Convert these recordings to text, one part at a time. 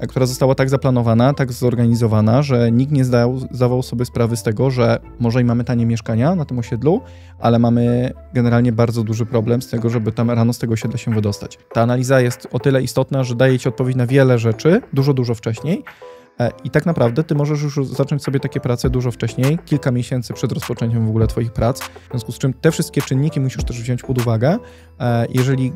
E, która została tak zaplanowana, tak zorganizowana, że nikt nie zdał, zdawał sobie sprawy z tego, że może i mamy tanie mieszkania na tym osiedlu, ale mamy generalnie bardzo duży problem z tego, żeby tam rano z tego osiedla się wydostać. Ta analiza jest o tyle istotna, że daje ci odpowiedź na wiele rzeczy dużo, dużo wcześniej. E, I tak naprawdę ty możesz już zacząć sobie takie prace dużo wcześniej, kilka miesięcy przed rozpoczęciem w ogóle twoich prac, w związku z czym te wszystkie czynniki musisz też wziąć pod uwagę. E, jeżeli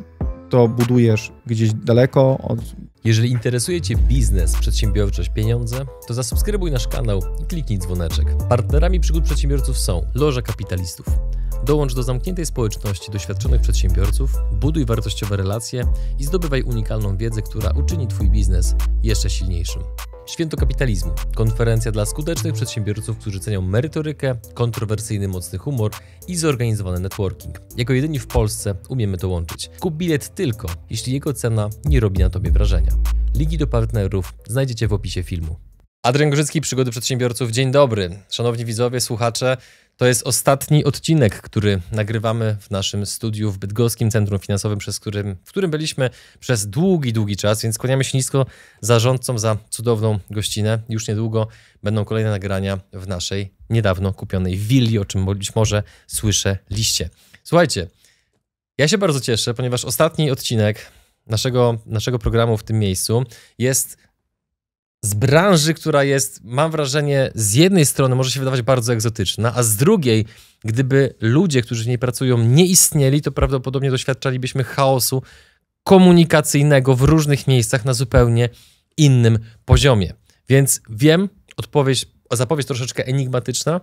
to budujesz gdzieś daleko od... Jeżeli interesuje Cię biznes, przedsiębiorczość, pieniądze, to zasubskrybuj nasz kanał i kliknij dzwoneczek. Partnerami przygód przedsiębiorców są Loża Kapitalistów. Dołącz do zamkniętej społeczności doświadczonych przedsiębiorców, buduj wartościowe relacje i zdobywaj unikalną wiedzę, która uczyni Twój biznes jeszcze silniejszym. Święto Kapitalizmu. Konferencja dla skutecznych przedsiębiorców, którzy cenią merytorykę, kontrowersyjny mocny humor i zorganizowany networking. Jako jedyni w Polsce umiemy to łączyć. Kup bilet tylko, jeśli jego cena nie robi na Tobie wrażenia. Ligi do partnerów znajdziecie w opisie filmu. Adrian Grzycki, Przygody Przedsiębiorców. Dzień dobry. Szanowni widzowie, słuchacze. To jest ostatni odcinek, który nagrywamy w naszym studiu w Bydgoskim Centrum Finansowym, przez którym, w którym byliśmy przez długi, długi czas, więc kłaniamy się nisko zarządcom za cudowną gościnę. Już niedługo będą kolejne nagrania w naszej niedawno kupionej willi, o czym być może słyszę liście. Słuchajcie, ja się bardzo cieszę, ponieważ ostatni odcinek naszego, naszego programu w tym miejscu jest z branży, która jest, mam wrażenie, z jednej strony może się wydawać bardzo egzotyczna, a z drugiej, gdyby ludzie, którzy w niej pracują, nie istnieli, to prawdopodobnie doświadczalibyśmy chaosu komunikacyjnego w różnych miejscach na zupełnie innym poziomie. Więc wiem, odpowiedź, zapowiedź troszeczkę enigmatyczna,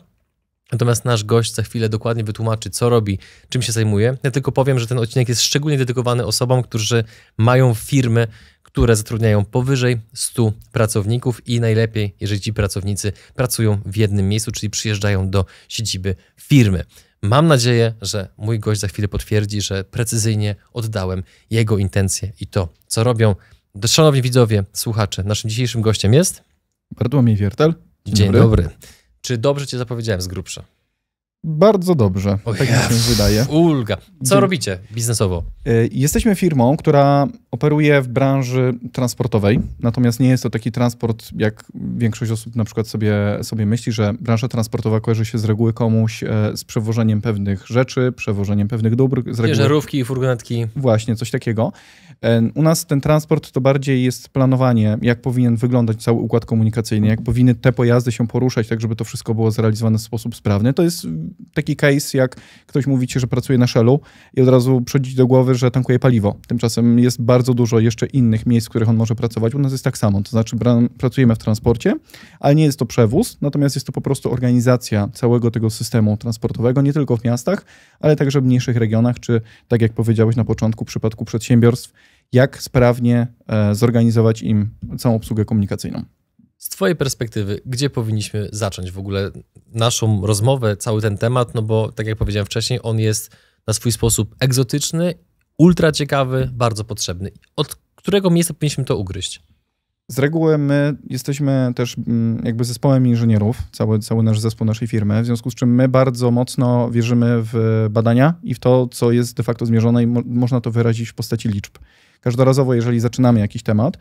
Natomiast nasz gość za chwilę dokładnie wytłumaczy, co robi, czym się zajmuje. Ja tylko powiem, że ten odcinek jest szczególnie dedykowany osobom, którzy mają firmy, które zatrudniają powyżej 100 pracowników i najlepiej, jeżeli ci pracownicy pracują w jednym miejscu, czyli przyjeżdżają do siedziby firmy. Mam nadzieję, że mój gość za chwilę potwierdzi, że precyzyjnie oddałem jego intencje i to, co robią. Szanowni widzowie, słuchacze, naszym dzisiejszym gościem jest Bartłomiej Wiertel. Dzień, Dzień dobry. dobry. Czy dobrze cię zapowiedziałem z grubsza? bardzo dobrze, oh tak mi się wydaje. Ulga. Co Dzie robicie biznesowo? E, jesteśmy firmą, która operuje w branży transportowej, natomiast nie jest to taki transport, jak większość osób na przykład sobie, sobie myśli, że branża transportowa kojarzy się z reguły komuś e, z przewożeniem pewnych rzeczy, przewożeniem pewnych dóbr. Z reguły... Ciężarówki i furgonetki. Właśnie, coś takiego. U nas ten transport to bardziej jest planowanie, jak powinien wyglądać cały układ komunikacyjny, jak powinny te pojazdy się poruszać, tak żeby to wszystko było zrealizowane w sposób sprawny. To jest taki case, jak ktoś mówi ci, że pracuje na Shellu i od razu przychodzi do głowy, że tankuje paliwo. Tymczasem jest bardzo dużo jeszcze innych miejsc, w których on może pracować. U nas jest tak samo, to znaczy pracujemy w transporcie, ale nie jest to przewóz, natomiast jest to po prostu organizacja całego tego systemu transportowego, nie tylko w miastach, ale także w mniejszych regionach, czy tak jak powiedziałeś na początku, w przypadku przedsiębiorstw, jak sprawnie e, zorganizować im całą obsługę komunikacyjną. Z Twojej perspektywy, gdzie powinniśmy zacząć w ogóle naszą rozmowę, cały ten temat? No bo, tak jak powiedziałem wcześniej, on jest na swój sposób egzotyczny, ultra ciekawy, bardzo potrzebny. Od którego miejsca powinniśmy to ugryźć? Z reguły my jesteśmy też mm, jakby zespołem inżynierów, cały, cały nasz zespół naszej firmy, w związku z czym my bardzo mocno wierzymy w badania i w to, co jest de facto zmierzone i mo można to wyrazić w postaci liczb każdorazowo, jeżeli zaczynamy jakiś temat,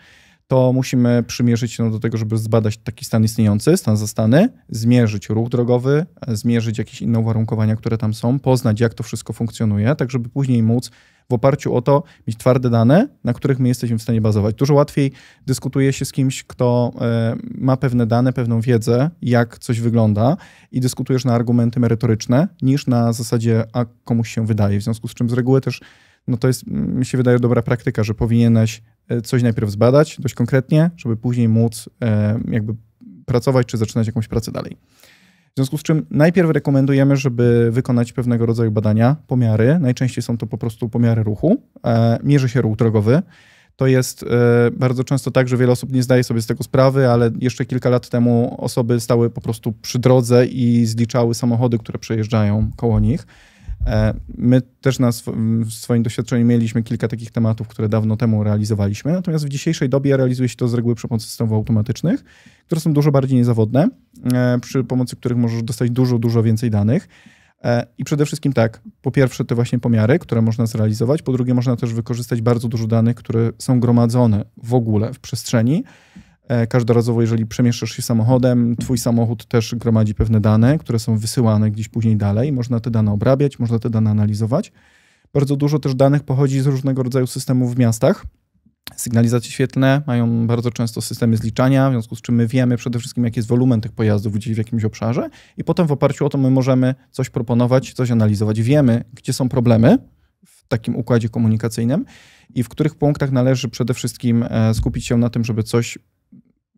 to musimy przymierzyć się do tego, żeby zbadać taki stan istniejący, stan zastany, zmierzyć ruch drogowy, zmierzyć jakieś inne uwarunkowania, które tam są, poznać, jak to wszystko funkcjonuje, tak żeby później móc w oparciu o to mieć twarde dane, na których my jesteśmy w stanie bazować. Dużo łatwiej dyskutuje się z kimś, kto e, ma pewne dane, pewną wiedzę, jak coś wygląda i dyskutujesz na argumenty merytoryczne, niż na zasadzie, a komuś się wydaje. W związku z czym z reguły też no to jest, mi się wydaje, dobra praktyka, że powinieneś e, coś najpierw zbadać dość konkretnie, żeby później móc e, jakby pracować czy zaczynać jakąś pracę dalej. W związku z czym najpierw rekomendujemy, żeby wykonać pewnego rodzaju badania, pomiary. Najczęściej są to po prostu pomiary ruchu. E, mierzy się ruch drogowy. To jest bardzo często tak, że wiele osób nie zdaje sobie z tego sprawy, ale jeszcze kilka lat temu osoby stały po prostu przy drodze i zliczały samochody, które przejeżdżają koło nich. E, my też na sw- w swoim doświadczeniu mieliśmy kilka takich tematów, które dawno temu realizowaliśmy, natomiast w dzisiejszej dobie realizuje się to z reguły przy pomocy systemów automatycznych, które są dużo bardziej niezawodne, e, przy pomocy których możesz dostać dużo, dużo więcej danych. E, I przede wszystkim tak, po pierwsze te właśnie pomiary, które można zrealizować, po drugie można też wykorzystać bardzo dużo danych, które są gromadzone w ogóle w przestrzeni E, każdorazowo, jeżeli przemieszczasz się samochodem, twój samochód też gromadzi pewne dane, które są wysyłane gdzieś później dalej. Można te dane obrabiać, można te dane analizować. Bardzo dużo też danych pochodzi z różnego rodzaju systemów w miastach. Sygnalizacje świetlne mają bardzo często systemy zliczania, w związku z czym my wiemy przede wszystkim, jaki jest wolumen tych pojazdów gdzieś w jakimś obszarze, i potem w oparciu o to my możemy coś proponować, coś analizować. Wiemy, gdzie są problemy w takim układzie komunikacyjnym i w których punktach należy przede wszystkim e, skupić się na tym, żeby coś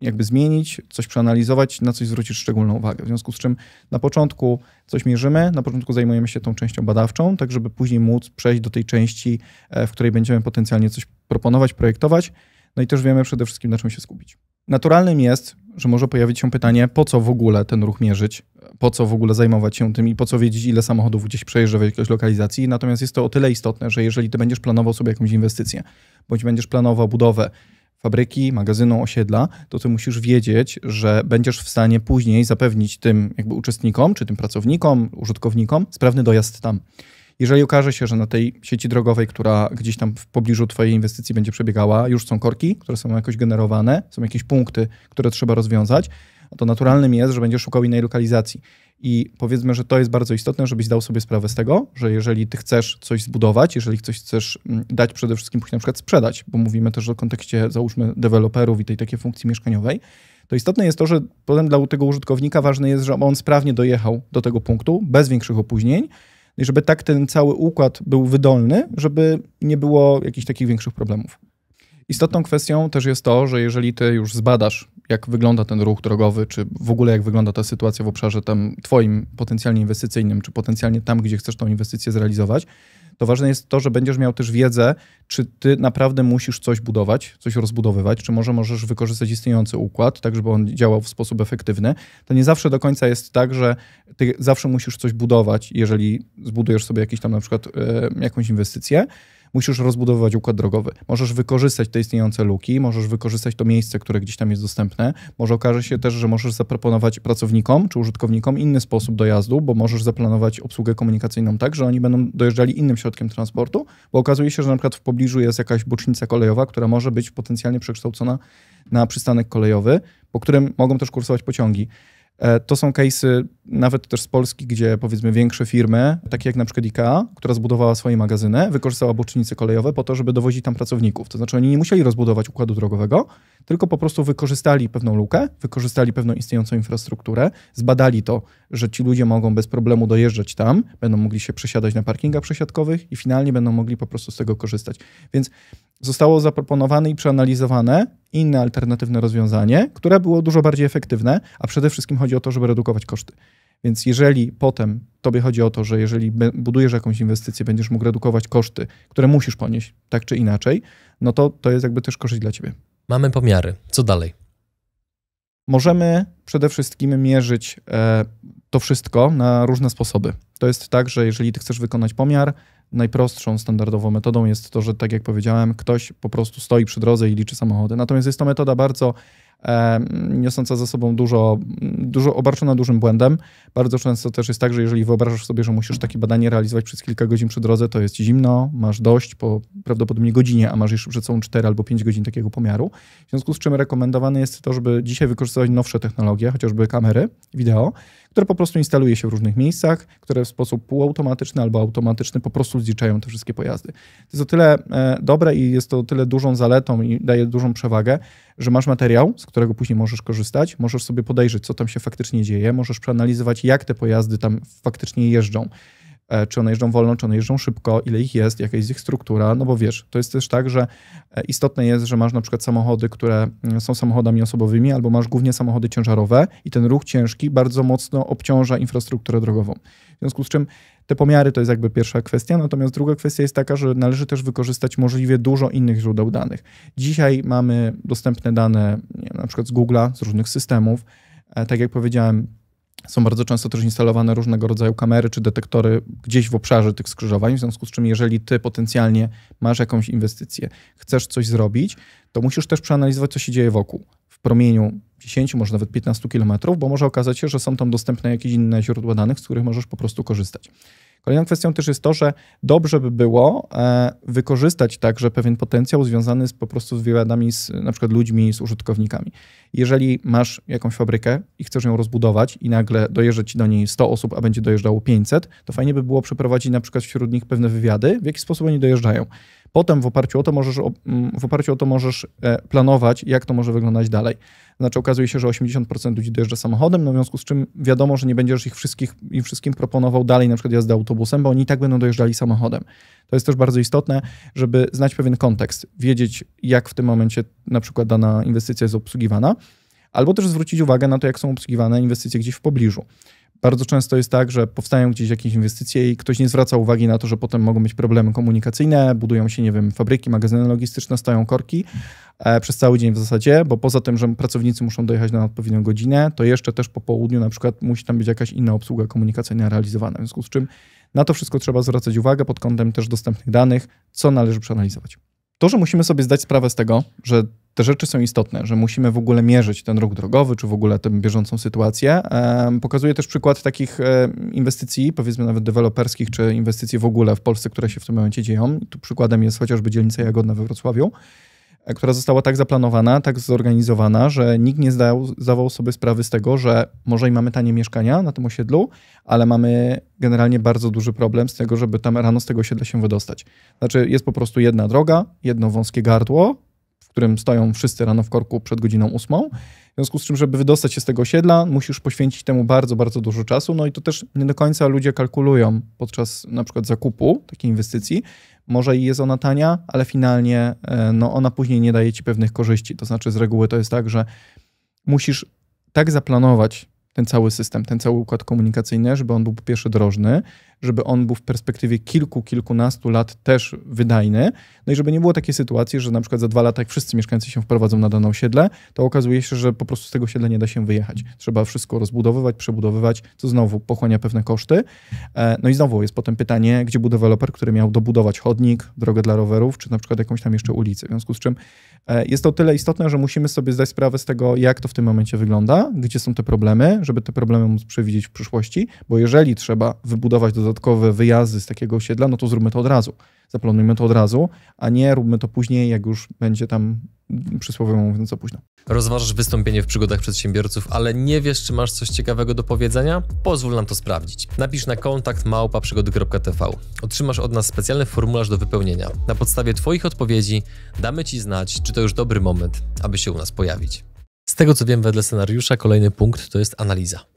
jakby zmienić, coś przeanalizować, na coś zwrócić szczególną uwagę. W związku z czym na początku coś mierzymy, na początku zajmujemy się tą częścią badawczą, tak żeby później móc przejść do tej części, e, w której będziemy potencjalnie coś proponować, projektować. No i też wiemy przede wszystkim, na czym się skupić. Naturalnym jest, że może pojawić się pytanie, po co w ogóle ten ruch mierzyć, po co w ogóle zajmować się tym i po co wiedzieć, ile samochodów gdzieś przejeżdża w jakiejś lokalizacji. Natomiast jest to o tyle istotne, że jeżeli ty będziesz planował sobie jakąś inwestycję, bądź będziesz planował budowę, fabryki, magazynu, osiedla, to ty musisz wiedzieć, że będziesz w stanie później zapewnić tym jakby uczestnikom, czy tym pracownikom, użytkownikom sprawny dojazd tam. Jeżeli okaże się, że na tej sieci drogowej, która gdzieś tam w pobliżu Twojej inwestycji będzie przebiegała, już są korki, które są jakoś generowane, są jakieś punkty, które trzeba rozwiązać, to naturalnym jest, że będziesz szukał innej lokalizacji. I powiedzmy, że to jest bardzo istotne, żebyś dał sobie sprawę z tego, że jeżeli ty chcesz coś zbudować, jeżeli coś chcesz mm, dać przede wszystkim, później na przykład sprzedać, bo mówimy też o kontekście, załóżmy, deweloperów i tej takiej funkcji mieszkaniowej, to istotne jest to, że potem dla tego użytkownika ważne jest, że on sprawnie dojechał do tego punktu, bez większych opóźnień, i żeby tak ten cały układ był wydolny, żeby nie było jakichś takich większych problemów. Istotną kwestią też jest to, że jeżeli ty już zbadasz, jak wygląda ten ruch drogowy, czy w ogóle jak wygląda ta sytuacja w obszarze tam twoim potencjalnie inwestycyjnym, czy potencjalnie tam, gdzie chcesz tą inwestycję zrealizować, to ważne jest to, że będziesz miał też wiedzę, czy ty naprawdę musisz coś budować, coś rozbudowywać, czy może możesz wykorzystać istniejący układ, tak żeby on działał w sposób efektywny. To nie zawsze do końca jest tak, że ty zawsze musisz coś budować, jeżeli zbudujesz sobie jakiś tam na przykład e, jakąś inwestycję musisz rozbudowywać układ drogowy. Możesz wykorzystać te istniejące luki, możesz wykorzystać to miejsce, które gdzieś tam jest dostępne. Może okaże się też, że możesz zaproponować pracownikom czy użytkownikom inny sposób dojazdu, bo możesz zaplanować obsługę komunikacyjną tak, że oni będą dojeżdżali innym środkiem transportu, bo okazuje się, że na przykład w pobliżu jest jakaś bocznica kolejowa, która może być potencjalnie przekształcona na przystanek kolejowy, po którym mogą też kursować pociągi. E, to są case'y nawet też z Polski, gdzie powiedzmy większe firmy, takie jak na przykład IKEA, która zbudowała swoje magazyny, wykorzystała bocznice kolejowe po to, żeby dowozić tam pracowników. To znaczy oni nie musieli rozbudować układu drogowego, tylko po prostu wykorzystali pewną lukę, wykorzystali pewną istniejącą infrastrukturę, zbadali to, że ci ludzie mogą bez problemu dojeżdżać tam, będą mogli się przesiadać na parkingach przesiadkowych i finalnie będą mogli po prostu z tego korzystać. Więc zostało zaproponowane i przeanalizowane inne alternatywne rozwiązanie, które było dużo bardziej efektywne, a przede wszystkim chodzi chodzi o to, żeby redukować koszty. Więc jeżeli potem tobie chodzi o to, że jeżeli budujesz jakąś inwestycję, będziesz mógł redukować koszty, które musisz ponieść, tak czy inaczej, no to to jest jakby też korzyść dla ciebie. Mamy pomiary. Co dalej? Możemy przede wszystkim mierzyć e, to wszystko na różne sposoby. To jest tak, że jeżeli ty chcesz wykonać pomiar, najprostszą standardową metodą jest to, że tak jak powiedziałem, ktoś po prostu stoi przy drodze i liczy samochody. Natomiast jest to metoda bardzo niosąca za sobą dużo, dużo obarczona dużym błędem. Bardzo często też jest tak, że jeżeli wyobrażasz sobie, że musisz takie badanie realizować przez kilka godzin przy drodze, to jest zimno, masz dość po prawdopodobnie godzinie, a masz jeszcze przed sobą 4 albo 5 godzin takiego pomiaru. W związku z czym rekomendowane jest to, żeby dzisiaj wykorzystywać nowsze technologie, chociażby kamery wideo, które po prostu instaluje się w różnych miejscach, które w sposób półautomatyczny albo automatyczny po prostu zliczają te wszystkie pojazdy. To jest o tyle e, dobre i jest to o tyle dużą zaletą i daje dużą przewagę, że masz materiał, z którego później możesz korzystać, możesz sobie podejrzeć, co tam się faktycznie dzieje, możesz przeanalizować, jak te pojazdy tam faktycznie jeżdżą. E, czy one jeżdżą wolno, czy one jeżdżą szybko, ile ich jest, jaka jest ich struktura, no bo wiesz, to jest też tak, że e, istotne jest, że masz na przykład samochody, które mm, są samochodami osobowymi, albo masz głównie samochody ciężarowe i ten ruch ciężki bardzo mocno obciąża infrastrukturę drogową. W związku z czym te pomiary to jest jakby pierwsza kwestia, natomiast druga kwestia jest taka, że należy też wykorzystać możliwie dużo innych źródeł danych. Dzisiaj mamy dostępne dane nie, na przykład z Google'a, z różnych systemów. E, tak jak powiedziałem, są bardzo często też instalowane różnego rodzaju kamery czy detektory gdzieś w obszarze tych skrzyżowań, w związku z czym, jeżeli ty potencjalnie masz jakąś inwestycję, chcesz coś zrobić, to musisz też przeanalizować, co się dzieje wokół. W promieniu 10, może nawet 15 kilometrów, bo może okazać się, że są tam dostępne jakieś inne źródła danych, z których możesz po prostu korzystać. Kolejną kwestią też jest to, że dobrze by było e, wykorzystać także pewien potencjał związany z po prostu z wywiadami z na przykład ludźmi, z użytkownikami. Jeżeli masz jakąś fabrykę i chcesz ją rozbudować i nagle dojeżdża ci do niej 100 osób, a będzie dojeżdżało 500, to fajnie by było przeprowadzić na przykład wśród nich pewne wywiady, w jaki sposób oni dojeżdżają. Potem w oparciu o to możesz, mm, w oparciu o to możesz e, planować, jak to może wyglądać dalej. Znaczy okazuje się, że 80% ludzi dojeżdża samochodem, no w związku z czym wiadomo, że nie będziesz ich wszystkich, im wszystkim proponował dalej na przykład jazdy autobusem, bo oni i tak będą dojeżdżali samochodem. To jest też bardzo istotne, żeby znać pewien kontekst, wiedzieć jak w tym momencie na przykład dana inwestycja jest obsługiwana, albo też zwrócić uwagę na to, jak są obsługiwane inwestycje gdzieś w pobliżu. Bardzo często jest tak, że powstają gdzieś jakieś inwestycje i ktoś nie zwraca uwagi na to, że potem mogą być problemy komunikacyjne, budują się, nie wiem, fabryki, magazyny logistyczne, stają korki e, przez cały dzień w zasadzie, bo poza tym, że pracownicy muszą dojechać na odpowiednią godzinę, to jeszcze też po południu na przykład musi tam być jakaś inna obsługa komunikacyjna realizowana, w związku z czym na to wszystko trzeba zwracać uwagę pod kątem też dostępnych danych, co należy przeanalizować. To, że musimy sobie zdać sprawę z tego, że te rzeczy są istotne, że musimy w ogóle mierzyć ten ruch drogowy, czy w ogóle tę bieżącą sytuację. Pokazuję też przykład takich e, inwestycji, powiedzmy nawet deweloperskich, czy inwestycji w ogóle w Polsce, które się w tym momencie dzieją. tu przykładem jest chociażby dzielnica Jagodna we Wrocławiu, e, która została tak zaplanowana, tak zorganizowana, że nikt nie zdał, zdawał sobie sprawy z tego, że może i mamy tanie mieszkania na tym osiedlu, ale mamy generalnie bardzo duży problem z tego, żeby tam rano z tego osiedla się wydostać. Znaczy jest po prostu jedna droga, jedno wąskie gardło, którym stoją wszyscy rano w korku przed godziną ósmą. W związku z czym, żeby wydostać się z tego osiedla, musisz poświęcić temu bardzo, bardzo dużo czasu. No i to też nie do końca ludzie kalkulują podczas na przykład zakupu takiej inwestycji. Może i jest ona tania, ale finalnie e, no, ona później nie daje ci pewnych korzyści. To znaczy, z reguły to jest tak, że musisz tak zaplanować ten cały system, ten cały układ komunikacyjny, żeby on był po pierwsze drożny, żeby on był w perspektywie kilku, kilkunastu lat też wydajny. No i żeby nie było takiej sytuacji, że na przykład za dwa lata, jak wszyscy mieszkańcy się wprowadzą na dane osiedle, to okazuje się, że po prostu z tego osiedla nie da się wyjechać. Trzeba wszystko rozbudowywać, przebudowywać, co znowu pochłania pewne koszty. E, no i znowu jest potem pytanie, gdzie był deweloper, który miał dobudować chodnik, drogę dla rowerów, czy na przykład jakąś tam jeszcze ulicę. W związku z czym e, jest to tyle istotne, że musimy sobie zdać sprawę z tego, jak to w tym momencie wygląda, gdzie są te problemy, żeby te problemy móc przewidzieć w przyszłości, bo jeżeli trzeba wybudować dodatkowo dodatkowe wyjazdy z takiego osiedla, no to zróbmy to od razu. Zaplanujmy to od razu, a nie róbmy to później, jak już będzie tam przysłowiowo mówiąc za późno. Rozważasz wystąpienie w przygodach przedsiębiorców, ale nie wiesz, czy masz coś ciekawego do powiedzenia? Pozwól nam to sprawdzić. Napisz na kontakt małpa przygody.tv. Otrzymasz od nas specjalny formularz do wypełnienia. Na podstawie Twoich odpowiedzi damy Ci znać, czy to już dobry moment, aby się u nas pojawić. Z tego co wiem, wedle scenariusza, kolejny punkt to jest analiza.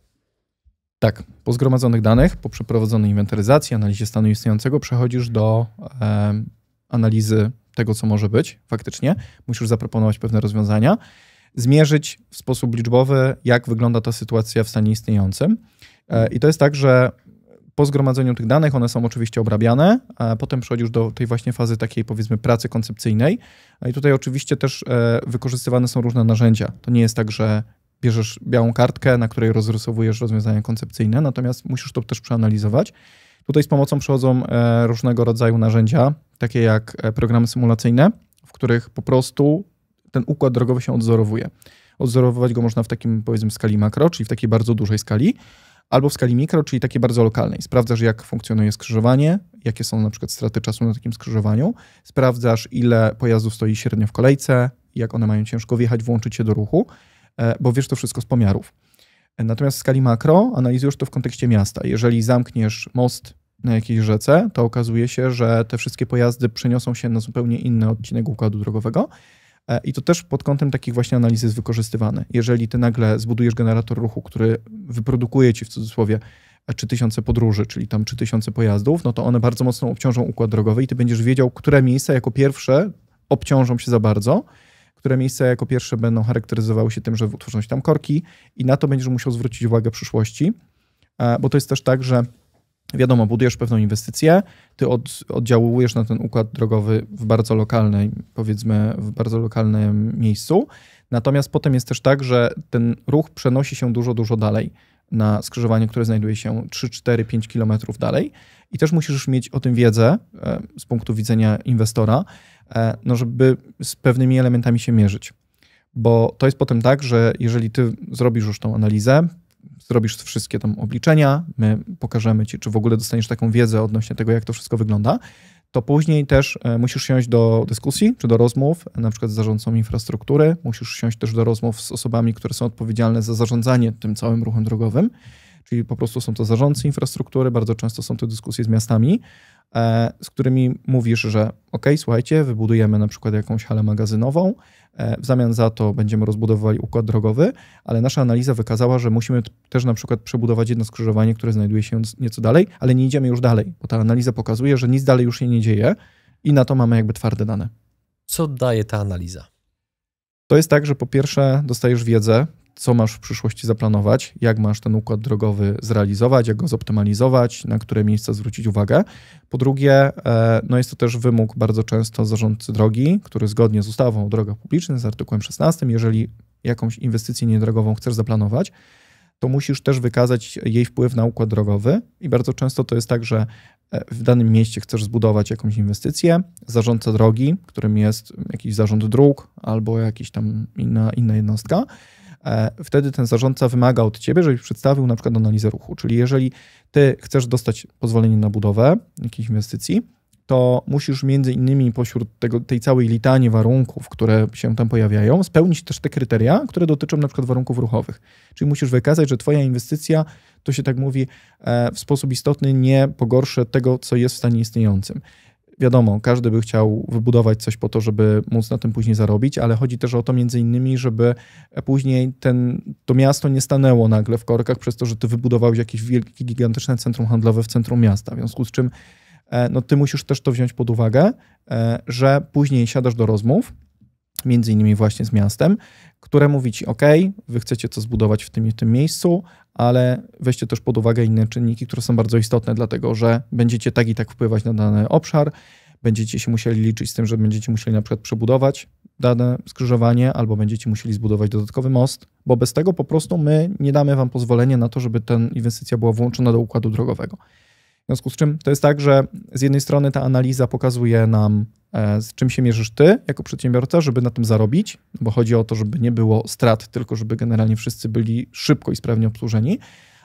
Tak, po zgromadzonych danych, po przeprowadzonej inwentaryzacji, analizie stanu istniejącego, przechodzisz do e, analizy tego, co może być faktycznie. Musisz zaproponować pewne rozwiązania, zmierzyć w sposób liczbowy, jak wygląda ta sytuacja w stanie istniejącym. E, I to jest tak, że po zgromadzeniu tych danych, one są oczywiście obrabiane, a potem przechodzisz do tej właśnie fazy takiej powiedzmy pracy koncepcyjnej. E, I tutaj oczywiście też e, wykorzystywane są różne narzędzia. To nie jest tak, że bierzesz białą kartkę, na której rozrysowujesz rozwiązania koncepcyjne, natomiast musisz to też przeanalizować. Tutaj z pomocą przychodzą e, różnego rodzaju narzędzia, takie jak e, programy symulacyjne, w których po prostu ten układ drogowy się odzorowuje. Odzorowywać go można w takim, powiedzmy, skali makro, czyli w takiej bardzo dużej skali, albo w skali mikro, czyli takiej bardzo lokalnej. Sprawdzasz, jak funkcjonuje skrzyżowanie, jakie są na przykład straty czasu na takim skrzyżowaniu, sprawdzasz, ile pojazdów stoi średnio w kolejce, jak one mają ciężko wjechać, włączyć się do ruchu. E, bo wiesz to wszystko z pomiarów. E, natomiast w skali makro analizujesz to w kontekście miasta. Jeżeli zamkniesz most na jakiejś rzece, to okazuje się, że te wszystkie pojazdy przeniosą się na zupełnie inny odcinek układu drogowego. E, I to też pod kątem takich właśnie analiz jest wykorzystywane. Jeżeli ty nagle zbudujesz generator ruchu, który wyprodukuje ci w cudzysłowie 3000 podróży, czyli tam 3000 pojazdów, no to one bardzo mocno obciążą układ drogowy i ty będziesz wiedział, które miejsca jako pierwsze obciążą się za bardzo które miejsca jako pierwsze będą charakteryzowały się tym, że utworzą się tam korki i na to będziesz musiał zwrócić uwagę w przyszłości, e, bo to jest też tak, że wiadomo, budujesz pewną inwestycję, ty od, oddziałujesz na ten układ drogowy w bardzo lokalnej, powiedzmy, w bardzo lokalnym miejscu, natomiast potem jest też tak, że ten ruch przenosi się dużo, dużo dalej na skrzyżowanie, które znajduje się 3, 4, 5 kilometrów dalej i też musisz mieć o tym wiedzę e, z punktu widzenia inwestora, E, no żeby z pewnymi elementami się mierzyć. Bo to jest potem tak, że jeżeli ty zrobisz już tą analizę, zrobisz wszystkie tam obliczenia, my pokażemy ci, czy w ogóle dostaniesz taką wiedzę odnośnie tego, jak to wszystko wygląda, to później też e, musisz siąść do dyskusji czy do rozmów, na przykład z zarządcą infrastruktury, musisz siąść też do rozmów z osobami, które są odpowiedzialne za zarządzanie tym całym ruchem drogowym czyli po prostu są to zarządcy infrastruktury, bardzo często są to dyskusje z miastami, e, z którymi mówisz, że ok, słuchajcie, wybudujemy na przykład jakąś halę magazynową, e, w zamian za to będziemy rozbudowywali układ drogowy, ale nasza analiza wykazała, że musimy też na przykład przebudować jedno skrzyżowanie, które znajduje się nieco dalej, ale nie idziemy już dalej, bo ta analiza pokazuje, że nic dalej już się nie dzieje i na to mamy jakby twarde dane. Co daje ta analiza? To jest tak, że po pierwsze dostajesz wiedzę, co masz w przyszłości zaplanować, jak masz ten układ drogowy zrealizować, jak go zoptymalizować, na które miejsca zwrócić uwagę. Po drugie, e, no jest to też wymóg bardzo często zarządcy drogi, który zgodnie z ustawą o drogach publicznych, z artykułem 16, jeżeli jakąś inwestycję niedrogową chcesz zaplanować, to musisz też wykazać jej wpływ na układ drogowy. I bardzo często to jest tak, że e, w danym mieście chcesz zbudować jakąś inwestycję, zarządca drogi, którym jest jakiś zarząd dróg albo jakiś tam inna, inna jednostka, E, wtedy ten zarządca wymaga od ciebie, żebyś przedstawił na przykład analizę ruchu. Czyli jeżeli ty chcesz dostać pozwolenie na budowę jakiejś inwestycji, to musisz między innymi pośród tego, tej całej litanii warunków, które się tam pojawiają, spełnić też te kryteria, które dotyczą na przykład warunków ruchowych. Czyli musisz wykazać, że twoja inwestycja, to się tak mówi, e, w sposób istotny nie pogorszy tego, co jest w stanie istniejącym. Wiadomo, każdy by chciał wybudować coś po to, żeby móc na tym później zarobić, ale chodzi też o to między innymi, żeby później ten, to miasto nie stanęło nagle w korkach przez to, że ty wybudowałeś jakieś wielkie, gigantyczne centrum handlowe w centrum miasta. W związku z czym e, no, ty musisz też to wziąć pod uwagę, e, że później siadasz do rozmów, między innymi właśnie z miastem, które mówi ci, ok, wy chcecie co zbudować w tym i w tym miejscu, ale weźcie też pod uwagę inne czynniki, które są bardzo istotne, dlatego że będziecie tak i tak wpływać na dany obszar, będziecie się musieli liczyć z tym, że będziecie musieli na przykład przebudować dane skrzyżowanie albo będziecie musieli zbudować dodatkowy most, bo bez tego po prostu my nie damy wam pozwolenia na to, żeby ta inwestycja była włączona do układu drogowego. W związku z czym to jest tak, że z jednej strony ta analiza pokazuje nam, e, z czym się mierzysz ty jako przedsiębiorca, żeby na tym zarobić, bo chodzi o to, żeby nie było strat, tylko żeby generalnie wszyscy byli szybko i sprawnie obsłużeni.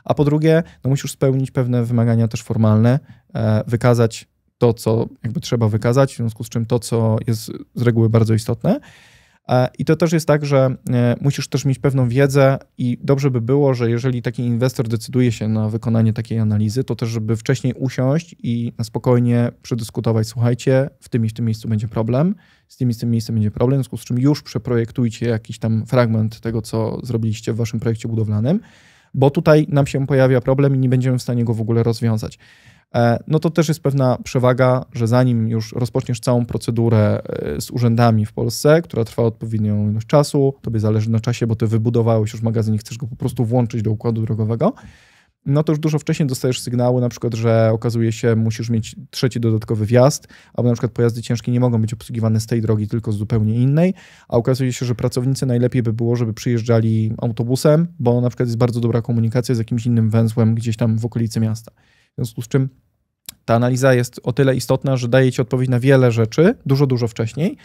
A po drugie, no musisz spełnić pewne wymagania też formalne, e, wykazać to, co jakby trzeba wykazać, w związku z czym to, co jest z reguły bardzo istotne. E, I to też jest tak, że e, musisz też mieć pewną wiedzę i dobrze by było, że jeżeli taki inwestor decyduje się na wykonanie takiej analizy, to też, żeby wcześniej usiąść i na spokojnie przedyskutować, słuchajcie, w tym i w tym miejscu będzie problem, z tym i z tym miejscem będzie problem, w związku z czym już przeprojektujcie jakiś tam fragment tego, co zrobiliście w waszym projekcie budowlanym, bo tutaj nam się pojawia problem i nie będziemy w stanie go w ogóle rozwiązać. E, no to też jest pewna przewaga, że zanim już rozpoczniesz całą procedurę e, z urzędami w Polsce, która trwa odpowiednią ilość czasu, tobie zależy na czasie, bo ty wybudowałeś już magazyn i chcesz go po prostu włączyć do układu drogowego, no to już dużo wcześniej dostajesz sygnały, na przykład, że okazuje się, musisz mieć trzeci dodatkowy wjazd, albo na przykład pojazdy ciężkie nie mogą być obsługiwane z tej drogi, tylko z zupełnie innej, a okazuje się, że pracownicy najlepiej by było, żeby przyjeżdżali autobusem, bo na przykład jest bardzo dobra komunikacja z jakimś innym węzłem gdzieś tam w okolicy miasta. W związku z czym ta analiza jest o tyle istotna, że daje ci odpowiedź na wiele rzeczy dużo, dużo wcześniej.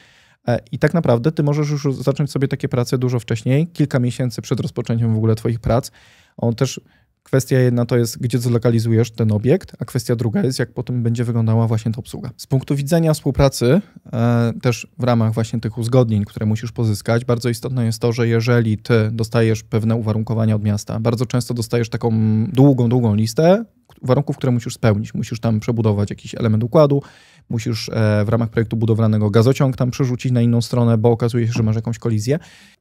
E, I tak naprawdę ty możesz już zacząć sobie takie prace dużo wcześniej, kilka miesięcy przed rozpoczęciem w ogóle twoich prac. On też Kwestia jedna to jest, gdzie zlokalizujesz ten obiekt, a kwestia druga jest, jak potem będzie wyglądała właśnie ta obsługa. Z punktu widzenia współpracy, e, też w ramach właśnie tych uzgodnień, które musisz pozyskać, bardzo istotne jest to, że jeżeli ty dostajesz pewne uwarunkowania od miasta, bardzo często dostajesz taką długą, długą listę warunków, które musisz spełnić. Musisz tam przebudować jakiś element układu, musisz e, w ramach projektu budowlanego gazociąg tam przerzucić na inną stronę, bo okazuje się, że masz jakąś kolizję.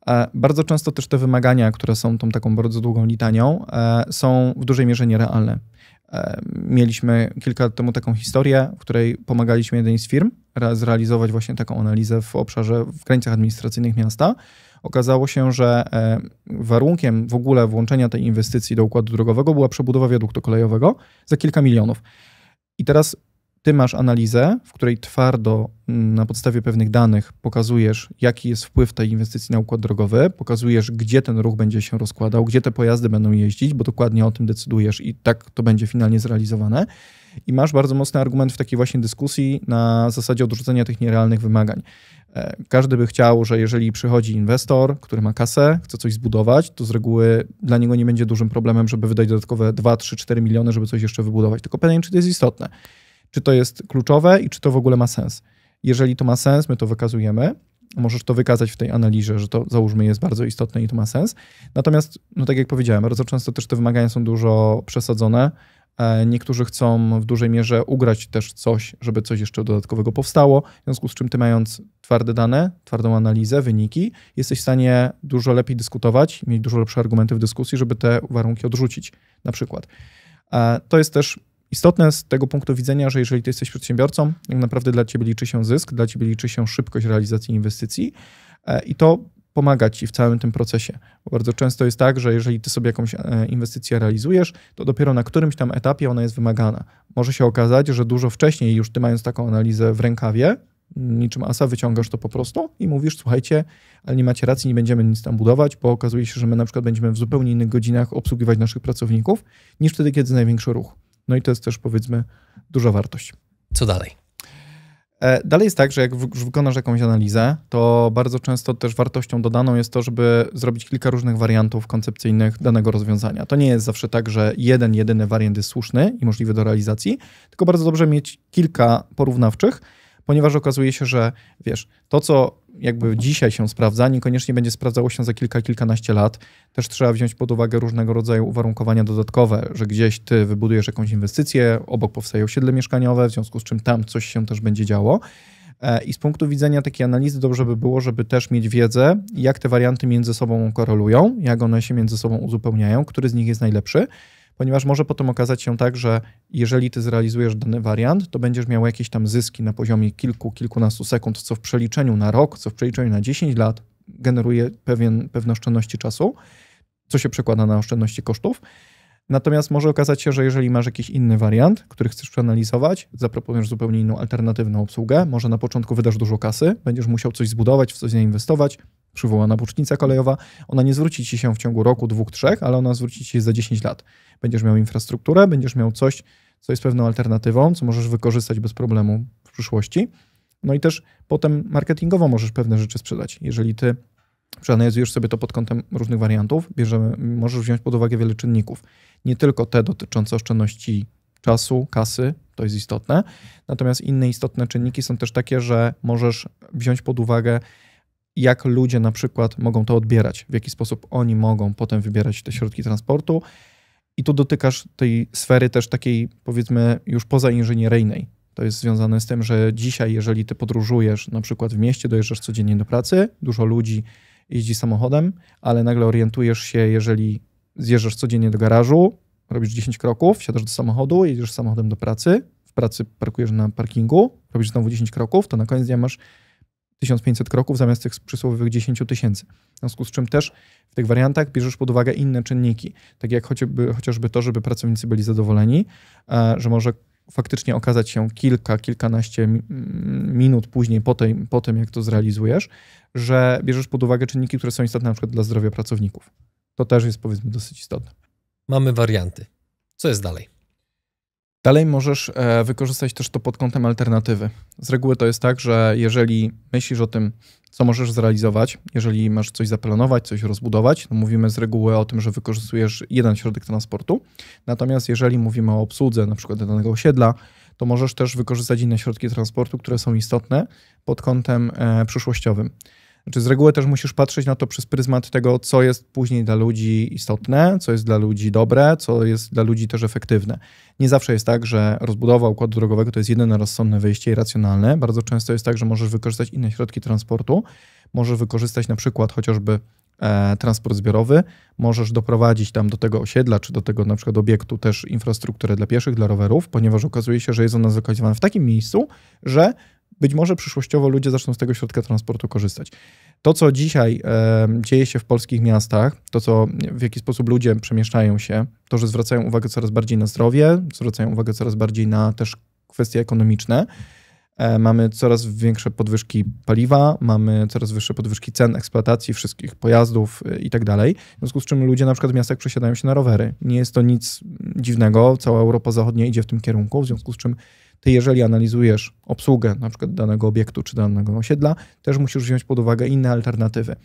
E, bardzo często też te wymagania, które są tą taką bardzo długą litanią, e, są w dużej mierze nierealne. Mieliśmy kilka lat temu taką historię, w której pomagaliśmy jednej z firm zrealizować właśnie taką analizę w obszarze, w granicach administracyjnych miasta. Okazało się, że warunkiem w ogóle włączenia tej inwestycji do układu drogowego była przebudowa wiaduktu kolejowego za kilka milionów. I teraz ty masz analizę, w której twardo mm, na podstawie pewnych danych pokazujesz, jaki jest wpływ tej inwestycji na układ drogowy, pokazujesz, gdzie ten ruch będzie się rozkładał, gdzie te pojazdy będą jeździć, bo dokładnie o tym decydujesz i tak to będzie finalnie zrealizowane. I masz bardzo mocny argument w takiej właśnie dyskusji na zasadzie odrzucenia tych nierealnych wymagań. E, każdy by chciał, że jeżeli przychodzi inwestor, który ma kasę, chce coś zbudować, to z reguły dla niego nie będzie dużym problemem, żeby wydać dodatkowe 2, 3, 4 miliony, żeby coś jeszcze wybudować. Tylko pytanie, czy to jest istotne czy to jest kluczowe i czy to w ogóle ma sens. Jeżeli to ma sens, my to wykazujemy. Możesz to wykazać w tej analizie, że to załóżmy jest bardzo istotne i to ma sens. Natomiast, no tak jak powiedziałem, bardzo często też te wymagania są dużo przesadzone. E, niektórzy chcą w dużej mierze ugrać też coś, żeby coś jeszcze dodatkowego powstało, w związku z czym ty mając twarde dane, twardą analizę, wyniki, jesteś w stanie dużo lepiej dyskutować, mieć dużo lepsze argumenty w dyskusji, żeby te warunki odrzucić na przykład. E, to jest też Istotne z tego punktu widzenia, że jeżeli ty jesteś przedsiębiorcą, tak naprawdę dla ciebie liczy się zysk, dla ciebie liczy się szybkość realizacji inwestycji e, i to pomaga ci w całym tym procesie. Bo bardzo często jest tak, że jeżeli ty sobie jakąś e, inwestycję realizujesz, to dopiero na którymś tam etapie ona jest wymagana. Może się okazać, że dużo wcześniej już ty mając taką analizę w rękawie, niczym asa, wyciągasz to po prostu i mówisz, słuchajcie, ale nie macie racji, nie będziemy nic tam budować, bo okazuje się, że my na przykład będziemy w zupełnie innych godzinach obsługiwać naszych pracowników, niż wtedy, kiedy jest największy ruch. No i to jest też powiedzmy duża wartość. Co dalej? E, dalej jest tak, że jak wykonasz jakąś analizę, to bardzo często też wartością dodaną jest to, żeby zrobić kilka różnych wariantów koncepcyjnych danego rozwiązania. To nie jest zawsze tak, że jeden, jedyny wariant jest słuszny i możliwy do realizacji, tylko bardzo dobrze mieć kilka porównawczych ponieważ okazuje się, że wiesz, to co jakby dzisiaj się sprawdza, niekoniecznie będzie sprawdzało się za kilka, kilkanaście lat. Też trzeba wziąć pod uwagę różnego rodzaju uwarunkowania dodatkowe, że gdzieś ty wybudujesz jakąś inwestycję, obok powstają osiedle mieszkaniowe, w związku z czym tam coś się też będzie działo. E, I z punktu widzenia takiej analizy dobrze by było, żeby też mieć wiedzę, jak te warianty między sobą korelują, jak one się między sobą uzupełniają, który z nich jest najlepszy ponieważ może potem okazać się tak, że jeżeli ty zrealizujesz dany wariant, to będziesz miał jakieś tam zyski na poziomie kilku, kilkunastu sekund, co w przeliczeniu na rok, co w przeliczeniu na 10 lat generuje pewien, pewne oszczędności czasu, co się przekłada na oszczędności kosztów. Natomiast może okazać się, że jeżeli masz jakiś inny wariant, który chcesz przeanalizować, zaproponujesz zupełnie inną alternatywną obsługę, może na początku wydasz dużo kasy, będziesz musiał coś zbudować, w coś zainwestować, przywołana bocznica kolejowa, ona nie zwróci ci się w ciągu roku, dwóch, trzech, ale ona zwróci ci się za 10 lat. Będziesz miał infrastrukturę, będziesz miał coś, co jest pewną alternatywą, co możesz wykorzystać bez problemu w przyszłości. No i też potem marketingowo możesz pewne rzeczy sprzedać. Jeżeli ty przeanalizujesz sobie to pod kątem różnych wariantów, bierzemy, możesz wziąć pod uwagę wiele czynników. Nie tylko te dotyczące oszczędności czasu, kasy, to jest istotne. Natomiast inne istotne czynniki są też takie, że możesz wziąć pod uwagę, jak ludzie na przykład mogą to odbierać, w jaki sposób oni mogą potem wybierać te środki transportu. I tu dotykasz tej sfery też takiej, powiedzmy, już poza inżynieryjnej. To jest związane z tym, że dzisiaj, jeżeli ty podróżujesz, na przykład w mieście, dojeżdżasz codziennie do pracy, dużo ludzi jeździ samochodem, ale nagle orientujesz się, jeżeli zjeżdżasz codziennie do garażu, robisz 10 kroków, siadasz do samochodu, jedziesz samochodem do pracy, w pracy parkujesz na parkingu, robisz znowu 10 kroków, to na koniec dnia masz 1500 kroków zamiast tych przysłowiowych 10 tysięcy. W związku z czym też w tych wariantach bierzesz pod uwagę inne czynniki, tak jak chociażby, chociażby to, żeby pracownicy byli zadowoleni, e, że może faktycznie okazać się kilka, kilkanaście mm, minut później, po, tej, po tym jak to zrealizujesz, że bierzesz pod uwagę czynniki, które są istotne na przykład dla zdrowia pracowników. To też jest powiedzmy dosyć istotne. Mamy warianty. Co jest dalej? Dalej możesz e, wykorzystać też to pod kątem alternatywy. Z reguły to jest tak, że jeżeli myślisz o tym, co możesz zrealizować, jeżeli masz coś zaplanować, coś rozbudować, to mówimy z reguły o tym, że wykorzystujesz jeden środek transportu. Natomiast jeżeli mówimy o obsłudze na przykład danego osiedla, to możesz też wykorzystać inne środki transportu, które są istotne pod kątem e, przyszłościowym. Znaczy z reguły też musisz patrzeć na to przez pryzmat tego, co jest później dla ludzi istotne, co jest dla ludzi dobre, co jest dla ludzi też efektywne. Nie zawsze jest tak, że rozbudowa układu drogowego to jest jedyne rozsądne wyjście i racjonalne. Bardzo często jest tak, że możesz wykorzystać inne środki transportu. Możesz wykorzystać na przykład chociażby e, transport zbiorowy, możesz doprowadzić tam do tego osiedla, czy do tego na przykład obiektu też infrastrukturę dla pieszych, dla rowerów, ponieważ okazuje się, że jest ona zlokalizowana w takim miejscu, że być może przyszłościowo ludzie zaczną z tego środka transportu korzystać. To, co dzisiaj e, dzieje się w polskich miastach, to, co, w jaki sposób ludzie przemieszczają się, to, że zwracają uwagę coraz bardziej na zdrowie, zwracają uwagę coraz bardziej na też kwestie ekonomiczne. E, mamy coraz większe podwyżki paliwa, mamy coraz wyższe podwyżki cen eksploatacji wszystkich pojazdów y, i tak dalej. W związku z czym ludzie na przykład w miastach przesiadają się na rowery. Nie jest to nic dziwnego, cała Europa Zachodnia idzie w tym kierunku, w związku z czym ty jeżeli analizujesz obsługę na przykład danego obiektu czy danego osiedla, też musisz wziąć pod uwagę inne alternatywy.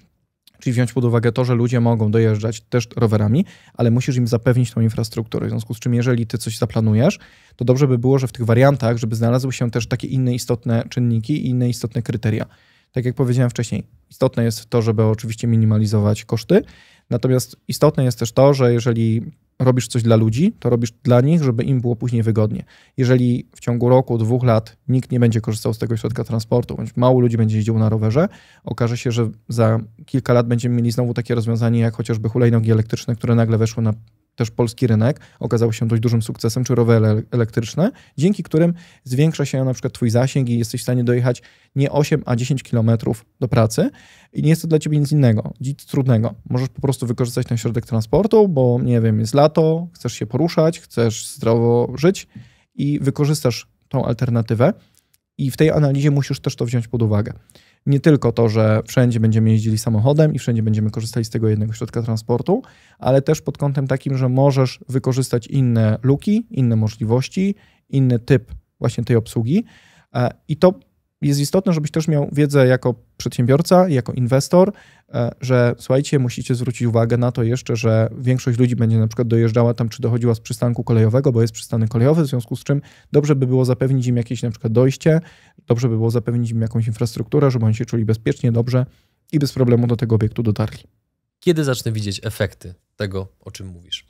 Czyli wziąć pod uwagę to, że ludzie mogą dojeżdżać też rowerami, ale musisz im zapewnić tą infrastrukturę. W związku z czym, jeżeli ty coś zaplanujesz, to dobrze by było, że w tych wariantach, żeby znalazły się też takie inne istotne czynniki i inne istotne kryteria. Tak jak powiedziałem wcześniej, istotne jest to, żeby oczywiście minimalizować koszty, natomiast istotne jest też to, że jeżeli robisz coś dla ludzi, to robisz dla nich, żeby im było później wygodnie. Jeżeli w ciągu roku, dwóch lat nikt nie będzie korzystał z tego środka transportu, bądź mało ludzi będzie jeździło na rowerze, okaże się, że za kilka lat będziemy mieli znowu takie rozwiązanie, jak chociażby hulajnogi elektryczne, które nagle weszły na też polski rynek, okazał się dość dużym sukcesem, czy rowery elektryczne, dzięki którym zwiększa się na przykład twój zasięg i jesteś w stanie dojechać nie 8, a 10 kilometrów do pracy i nie jest to dla ciebie nic innego, nic trudnego. Możesz po prostu wykorzystać ten środek transportu, bo nie wiem, jest lato, chcesz się poruszać, chcesz zdrowo żyć i wykorzystasz tą alternatywę i w tej analizie musisz też to wziąć pod uwagę nie tylko to, że wszędzie będziemy jeździli samochodem i wszędzie będziemy korzystali z tego jednego środka transportu, ale też pod kątem takim, że możesz wykorzystać inne luki, inne możliwości, inny typ właśnie tej obsługi. E, I to jest istotne, żebyś też miał wiedzę jako przedsiębiorca, jako inwestor, e, że słuchajcie, musicie zwrócić uwagę na to jeszcze, że większość ludzi będzie na przykład dojeżdżała tam czy dochodziła z przystanku kolejowego, bo jest przystanek kolejowy, w związku z czym dobrze by było zapewnić im jakieś na przykład dojście, dobrze by było zapewnić im jakąś infrastrukturę, żeby oni się czuli bezpiecznie, dobrze i bez problemu do tego obiektu dotarli. Kiedy zacznę widzieć efekty tego, o czym mówisz?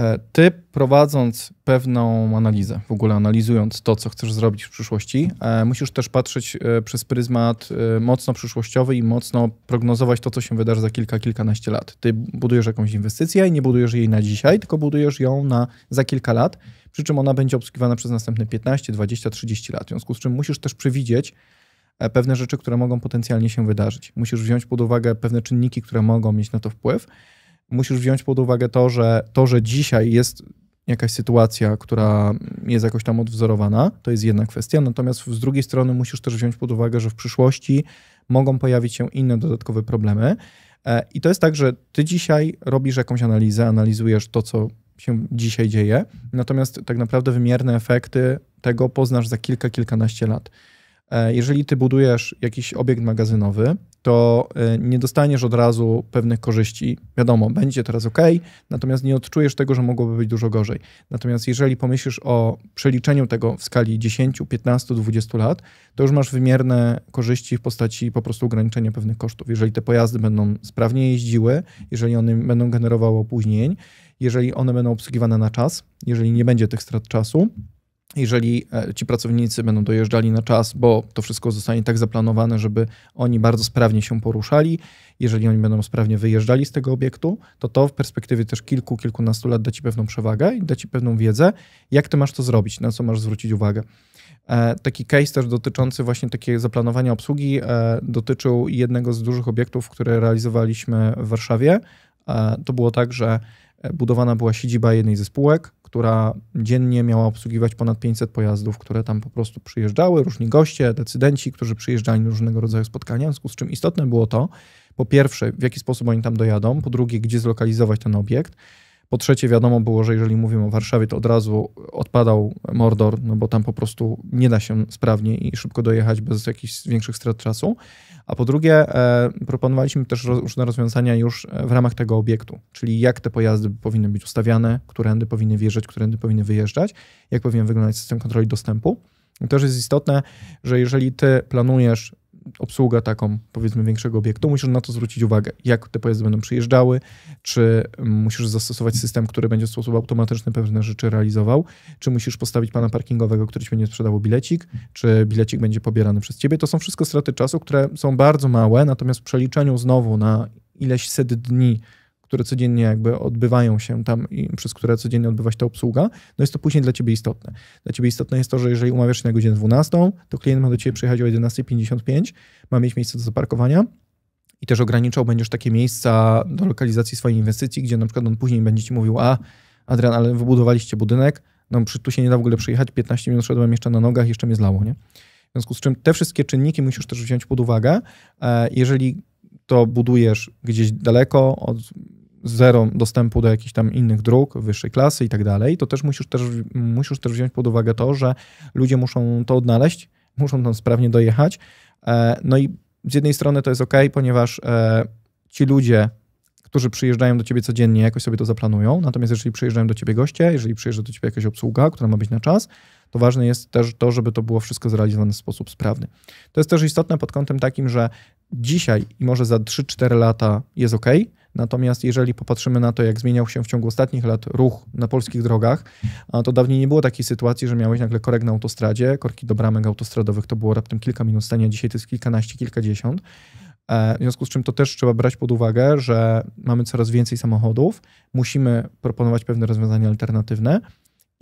E, ty prowadząc pewną analizę, w ogóle analizując to, co chcesz zrobić w przyszłości, e, musisz też patrzeć e, przez pryzmat mocno przyszłościowy i mocno prognozować to, co się wydarzy za kilka, kilkanaście lat. Ty budujesz jakąś inwestycję i nie budujesz jej na dzisiaj, tylko budujesz ją na, za kilka lat, przy czym ona będzie obsługiwana przez następne 15, 20, 30 lat. W związku z czym musisz też przewidzieć, pewne rzeczy, które mogą potencjalnie się wydarzyć. Musisz wziąć pod uwagę pewne czynniki, które mogą mieć na to wpływ musisz wziąć pod uwagę to, że to, że dzisiaj jest jakaś sytuacja, która jest jakoś tam odwzorowana, to jest jedna kwestia. Natomiast z drugiej strony musisz też wziąć pod uwagę, że w przyszłości mogą pojawić się inne dodatkowe problemy. E, I to jest tak, że ty dzisiaj robisz jakąś analizę, analizujesz to, co się dzisiaj dzieje, natomiast tak naprawdę wymierne efekty tego poznasz za kilka, kilkanaście lat. E, jeżeli ty budujesz jakiś obiekt magazynowy, to e, nie dostaniesz od razu pewnych korzyści. Wiadomo, będzie teraz ok, natomiast nie odczujesz tego, że mogłoby być dużo gorzej. Natomiast jeżeli pomyślisz o przeliczeniu tego w skali 10, 15, 20 lat, to już masz wymierne korzyści w postaci po prostu ograniczenia pewnych kosztów. Jeżeli te pojazdy będą sprawnie jeździły, jeżeli one będą generowały opóźnień, jeżeli one będą obsługiwane na czas, jeżeli nie będzie tych strat czasu, jeżeli e, ci pracownicy będą dojeżdżali na czas, bo to wszystko zostanie tak zaplanowane, żeby oni bardzo sprawnie się poruszali, jeżeli oni będą sprawnie wyjeżdżali z tego obiektu, to to w perspektywie też kilku, kilkunastu lat da ci pewną przewagę i da ci pewną wiedzę, jak ty masz to zrobić, na co masz zwrócić uwagę. E, taki case też dotyczący właśnie takiego zaplanowania obsługi e, dotyczył jednego z dużych obiektów, które realizowaliśmy w Warszawie. To było tak, że budowana była siedziba jednej ze spółek, która dziennie miała obsługiwać ponad 500 pojazdów, które tam po prostu przyjeżdżały, różni goście, decydenci, którzy przyjeżdżali na różnego rodzaju spotkania, w związku z czym istotne było to, po pierwsze, w jaki sposób oni tam dojadą, po drugie, gdzie zlokalizować ten obiekt, po trzecie, wiadomo było, że jeżeli mówimy o Warszawie, to od razu odpadał Mordor, no bo tam po prostu nie da się sprawnie i szybko dojechać bez jakichś większych strat czasu. A po drugie, e, proponowaliśmy też różne rozwiązania już e, w ramach tego obiektu, czyli jak te pojazdy powinny być ustawiane, którędy powinny wjeżdżać, którędy powinny wyjeżdżać, jak powinien wyglądać system kontroli dostępu. I też jest istotne, że jeżeli ty planujesz obsługę taką, powiedzmy, większego obiektu, musisz na to zwrócić uwagę, jak te pojazdy będą przyjeżdżały, czy mm, musisz zastosować system, który będzie w sposób automatyczny pewne rzeczy realizował, czy musisz postawić pana parkingowego, który ci będzie sprzedał bilecik, czy bilecik będzie pobierany przez ciebie. To są wszystko straty czasu, które są bardzo małe, natomiast w przeliczeniu znowu na ileś set dni które codziennie jakby odbywają się tam i przez które codziennie odbywa się ta obsługa, no jest to później dla ciebie istotne. Dla ciebie istotne jest to, że jeżeli umawiasz się na godzinę 12, to klient ma do ciebie przyjechać o 11.55, ma mieć miejsce do zaparkowania, i też ograniczał będziesz takie miejsca do lokalizacji swojej inwestycji, gdzie na przykład on później będzie ci mówił, a Adrian, ale wybudowaliście budynek, no tu się nie da w ogóle przyjechać, 15 minut szedłem jeszcze na nogach, jeszcze mnie zlało, nie? W związku z czym te wszystkie czynniki musisz też wziąć pod uwagę. E, jeżeli to budujesz gdzieś daleko od zero dostępu do jakichś tam innych dróg, wyższej klasy i tak dalej, to też musisz, też musisz też wziąć pod uwagę to, że ludzie muszą to odnaleźć, muszą tam sprawnie dojechać. E, no i z jednej strony to jest ok, ponieważ e, ci ludzie, którzy przyjeżdżają do ciebie codziennie, jakoś sobie to zaplanują. Natomiast jeżeli przyjeżdżają do ciebie goście, jeżeli przyjeżdża do ciebie jakaś obsługa, która ma być na czas, to ważne jest też to, żeby to było wszystko zrealizowane w sposób sprawny. To jest też istotne pod kątem takim, że dzisiaj i może za 3-4 lata jest ok, Natomiast jeżeli popatrzymy na to, jak zmieniał się w ciągu ostatnich lat ruch na polskich drogach, to dawniej nie było takiej sytuacji, że miałeś nagle korek na autostradzie, korki do bramek autostradowych to było raptem kilka minut stania, dzisiaj to jest kilkanaście, kilkadziesiąt. E, w związku z czym to też trzeba brać pod uwagę, że mamy coraz więcej samochodów, musimy proponować pewne rozwiązania alternatywne.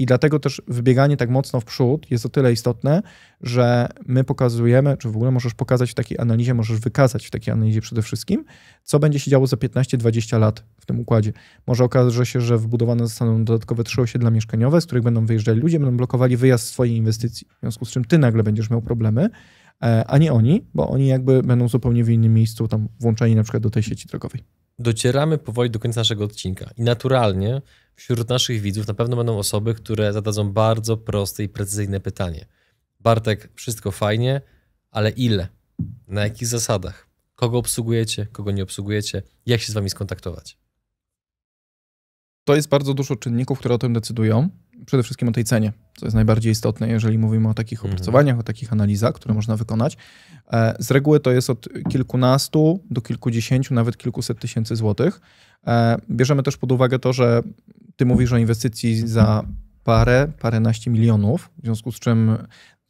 I dlatego też wybieganie tak mocno w przód jest o tyle istotne, że my pokazujemy, czy w ogóle możesz pokazać w takiej analizie, możesz wykazać w takiej analizie przede wszystkim, co będzie się działo za 15-20 lat w tym układzie. Może okaże się, że wbudowane zostaną dodatkowe trzy osiedla mieszkaniowe, z których będą wyjeżdżali ludzie, będą blokowali wyjazd swojej inwestycji, w związku z czym ty nagle będziesz miał problemy, e, a nie oni, bo oni jakby będą zupełnie w innym miejscu tam włączeni na przykład do tej sieci drogowej docieramy powoli do końca naszego odcinka i naturalnie wśród naszych widzów na pewno będą osoby, które zadadzą bardzo proste i precyzyjne pytanie. Bartek, wszystko fajnie, ale ile? Na jakich zasadach? Kogo obsługujecie, kogo nie obsługujecie? Jak się z wami skontaktować? To jest bardzo dużo czynników, które o tym decydują przede wszystkim o tej cenie, co jest najbardziej istotne, jeżeli mówimy o takich mhm. opracowaniach, o takich analizach, które można wykonać. E, z reguły to jest od kilkunastu do kilkudziesięciu, nawet kilkuset tysięcy złotych. E, bierzemy też pod uwagę to, że ty mówisz o inwestycji za parę, paręnaście milionów, w związku z czym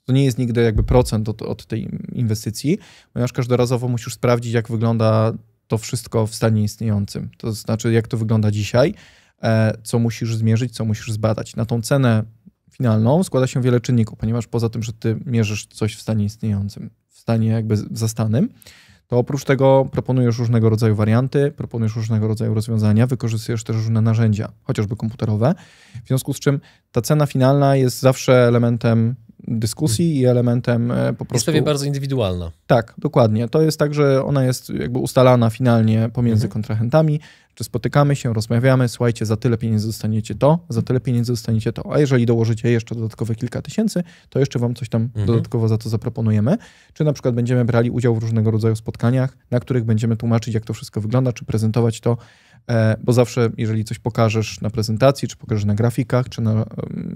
to nie jest nigdy jakby procent od, od tej inwestycji, ponieważ każdorazowo musisz sprawdzić, jak wygląda to wszystko w stanie istniejącym. To znaczy, jak to wygląda dzisiaj, E, co musisz zmierzyć, co musisz zbadać. Na tą cenę finalną składa się wiele czynników, ponieważ poza tym, że ty mierzysz coś w stanie istniejącym, w stanie jakby zastanym, to oprócz tego proponujesz różnego rodzaju warianty, proponujesz różnego rodzaju rozwiązania, wykorzystujesz też różne narzędzia, chociażby komputerowe, w związku z czym ta cena finalna jest zawsze elementem dyskusji i elementem e, po prostu... Jest pewnie bardzo indywidualna. Tak, dokładnie. To jest tak, że ona jest jakby ustalana finalnie pomiędzy mhm. kontrahentami, czy spotykamy się, rozmawiamy, słuchajcie, za tyle pieniędzy dostaniecie to, za tyle pieniędzy dostaniecie to, a jeżeli dołożycie jeszcze dodatkowe kilka tysięcy, to jeszcze wam coś tam mhm. dodatkowo za to zaproponujemy. Czy na przykład będziemy brali udział w różnego rodzaju spotkaniach, na których będziemy tłumaczyć, jak to wszystko wygląda, czy prezentować to e, bo zawsze, jeżeli coś pokażesz na prezentacji, czy pokażesz na grafikach, czy na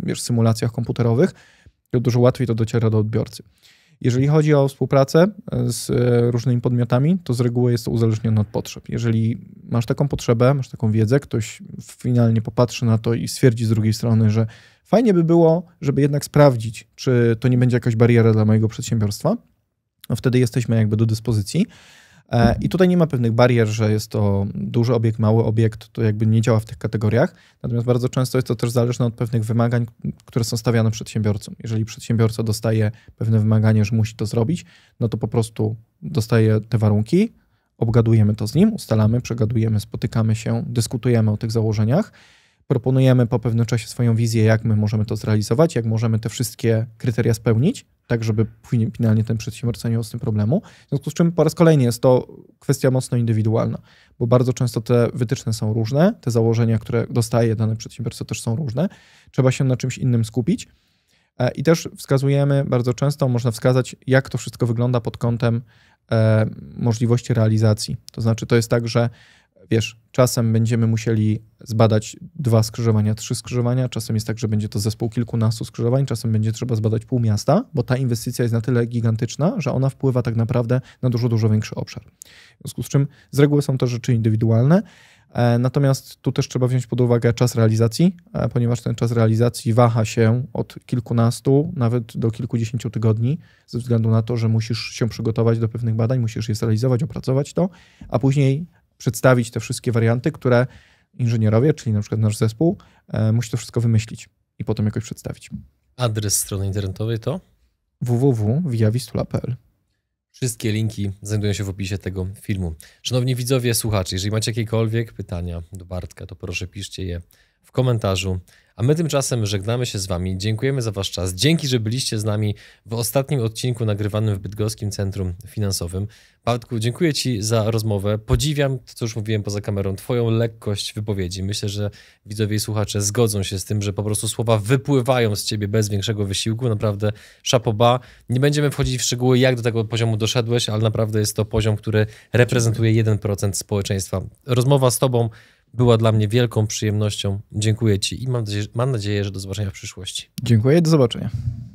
wiesz, symulacjach komputerowych, dużo łatwiej to dociera do odbiorcy. Jeżeli chodzi o współpracę e, z e, różnymi podmiotami, to z reguły jest to uzależnione od potrzeb. Jeżeli masz taką potrzebę, masz taką wiedzę, ktoś finalnie popatrzy na to i stwierdzi z drugiej strony, że fajnie by było, żeby jednak sprawdzić, czy to nie będzie jakaś bariera dla mojego przedsiębiorstwa, no wtedy jesteśmy jakby do dyspozycji. E, I tutaj nie ma pewnych barier, że jest to duży obiekt, mały obiekt, to jakby nie działa w tych kategoriach. Natomiast bardzo często jest to też zależne od pewnych wymagań, które są stawiane przedsiębiorcom. Jeżeli przedsiębiorca dostaje pewne wymaganie, że musi to zrobić, no to po prostu dostaje te warunki, obgadujemy to z nim, ustalamy, przegadujemy, spotykamy się, dyskutujemy o tych założeniach proponujemy po pewnym czasie swoją wizję, jak my możemy to zrealizować, jak możemy te wszystkie kryteria spełnić, tak żeby później finalnie ten przedsiębiorca nie miał z tym problemu. W związku z czym po raz kolejny jest to kwestia mocno indywidualna, bo bardzo często te wytyczne są różne, te założenia, które dostaje dany przedsiębiorca też są różne. Trzeba się na czymś innym skupić. E, I też wskazujemy bardzo często, można wskazać, jak to wszystko wygląda pod kątem e, możliwości realizacji. To znaczy, to jest tak, że wiesz, czasem będziemy musieli zbadać dwa skrzyżowania, trzy skrzyżowania, czasem jest tak, że będzie to zespół kilkunastu skrzyżowań, czasem będzie trzeba zbadać pół miasta, bo ta inwestycja jest na tyle gigantyczna, że ona wpływa tak naprawdę na dużo, dużo większy obszar. W związku z czym z reguły są to rzeczy indywidualne, e, Natomiast tu też trzeba wziąć pod uwagę czas realizacji, e, ponieważ ten czas realizacji waha się od kilkunastu, nawet do kilkudziesięciu tygodni, ze względu na to, że musisz się przygotować do pewnych badań, musisz je zrealizować, opracować to, a później przedstawić te wszystkie warianty, które inżynierowie, czyli na przykład nasz zespół, e, musi to wszystko wymyślić i potem jakoś przedstawić. Adres strony internetowej to? www.viavistula.pl Wszystkie linki znajdują się w opisie tego filmu. Szanowni widzowie, słuchacze, jeżeli macie jakiekolwiek pytania do Bartka, to proszę piszcie je w komentarzu. A my tymczasem żegnamy się z Wami. Dziękujemy za Wasz czas. Dzięki, że byliście z nami w ostatnim odcinku nagrywanym w Bydgoskim Centrum Finansowym. Bartku, dziękuję Ci za rozmowę. Podziwiam, to co już mówiłem poza kamerą, Twoją lekkość wypowiedzi. Myślę, że widzowie i słuchacze zgodzą się z tym, że po prostu słowa wypływają z Ciebie bez większego wysiłku. Naprawdę szapoba. Nie będziemy wchodzić w szczegóły, jak do tego poziomu doszedłeś, ale naprawdę jest to poziom, który reprezentuje 1% społeczeństwa. Rozmowa z Tobą była dla mnie wielką przyjemnością. Dziękuję Ci i mam nadzieję, mam nadzieję że do zobaczenia w przyszłości. Dziękuję, do zobaczenia.